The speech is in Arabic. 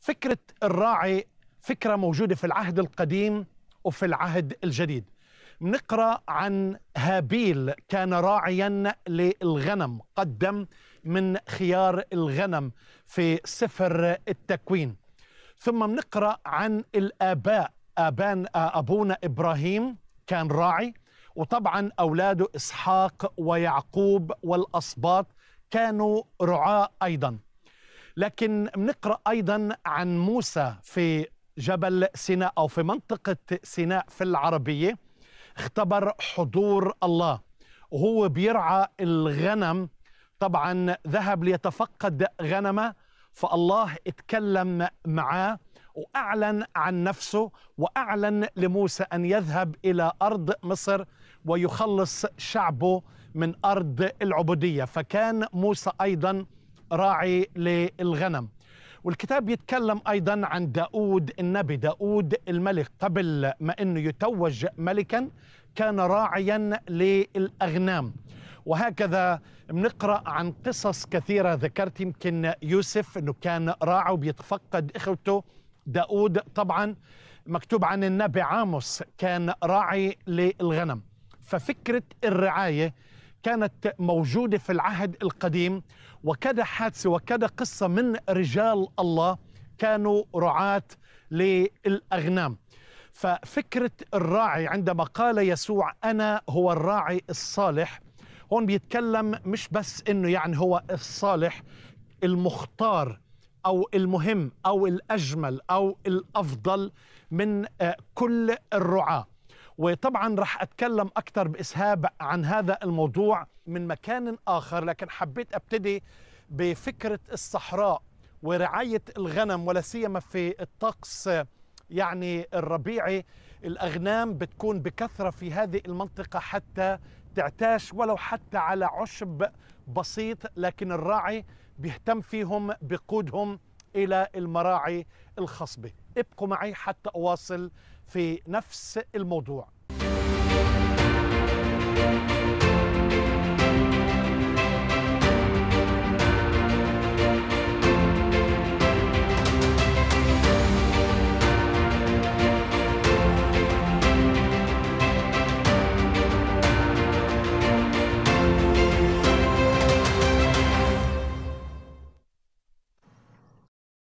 فكرة الراعي فكرة موجودة في العهد القديم وفي العهد الجديد نقرأ عن هابيل كان راعيا للغنم قدم من خيار الغنم في سفر التكوين ثم نقرأ عن الآباء أبان أبونا إبراهيم كان راعي وطبعا أولاده إسحاق ويعقوب والأسباط كانوا رعاة أيضا لكن بنقرا ايضا عن موسى في جبل سيناء او في منطقه سيناء في العربيه اختبر حضور الله وهو بيرعى الغنم طبعا ذهب ليتفقد غنمه فالله اتكلم معاه واعلن عن نفسه واعلن لموسى ان يذهب الى ارض مصر ويخلص شعبه من ارض العبوديه فكان موسى ايضا راعي للغنم والكتاب يتكلم أيضا عن داود النبي داود الملك قبل ما أنه يتوج ملكا كان راعيا للأغنام وهكذا بنقرا عن قصص كثيره ذكرت يمكن يوسف انه كان راعي وبيتفقد اخوته داود طبعا مكتوب عن النبي عاموس كان راعي للغنم ففكره الرعايه كانت موجودة في العهد القديم وكذا حادثة وكذا قصة من رجال الله كانوا رعاة للأغنام ففكرة الراعي عندما قال يسوع أنا هو الراعي الصالح هون بيتكلم مش بس انه يعني هو الصالح المختار او المهم او الاجمل او الافضل من آه، كل الرعاه وطبعا رح أتكلم أكثر بإسهاب عن هذا الموضوع من مكان آخر لكن حبيت أبتدي بفكرة الصحراء ورعاية الغنم ولا سيما في الطقس يعني الربيعي الأغنام بتكون بكثرة في هذه المنطقة حتى تعتاش ولو حتى على عشب بسيط لكن الراعي بيهتم فيهم بقودهم إلى المراعي الخصبة ابقوا معي حتى أواصل في نفس الموضوع